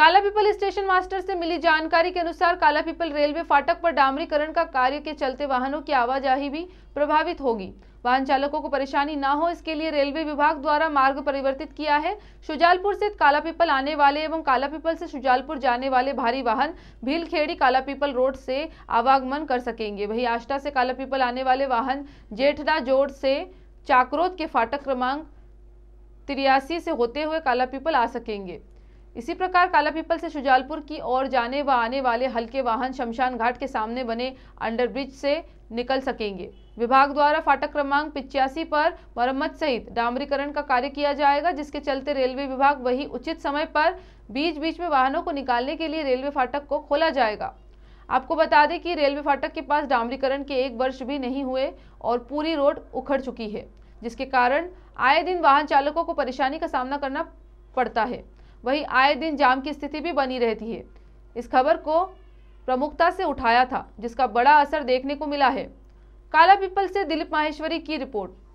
काला people station master से मिली जानकारी के अनुसार काला पीपल रेलवे फाटक पर डामरीकरण का कार्य के चलते वाहनों की आवाजाही भी प्रभावित होगी वाहन चालकों को परेशानी ना हो इसके लिए रेलवे विभाग द्वारा मार्ग परिवर्तित किया है शुजालपुर से काला पीपल आने वाले एवं काला पीपल से शुजालपुर जाने वाले भारी वाहन भीलखेड़ी काला पीपल रोड से आवागमन कर सकेंगे वही आष्टा से काला पीपल आने वाले वाहन जेठना जोड़ से चाकरोद के फाटक क्रमांक तिरयासी से होते हुए काला पीपल आ सकेंगे इसी प्रकार काला पीपल से शुजालपुर की ओर जाने व आने वाले हल्के वाहन शमशान घाट के सामने बने अंडरब्रिज से निकल सकेंगे विभाग द्वारा फाटक क्रमांक पिचासी पर मरम्मत सहित डामरीकरण का कार्य किया जाएगा जिसके चलते रेलवे विभाग वही उचित समय पर बीच बीच में वाहनों को निकालने के लिए रेलवे फाटक को खोला जाएगा आपको बता दें कि रेलवे फाटक के पास डामरीकरण के एक वर्ष भी नहीं हुए और पूरी रोड उखड़ चुकी है जिसके कारण आए दिन वाहन चालकों को परेशानी का सामना करना पड़ता है वहीं आए दिन जाम की स्थिति भी बनी रहती है इस खबर को प्रमुखता से उठाया था जिसका बड़ा असर देखने को मिला है काला पीपल से दिलीप माहेश्वरी की रिपोर्ट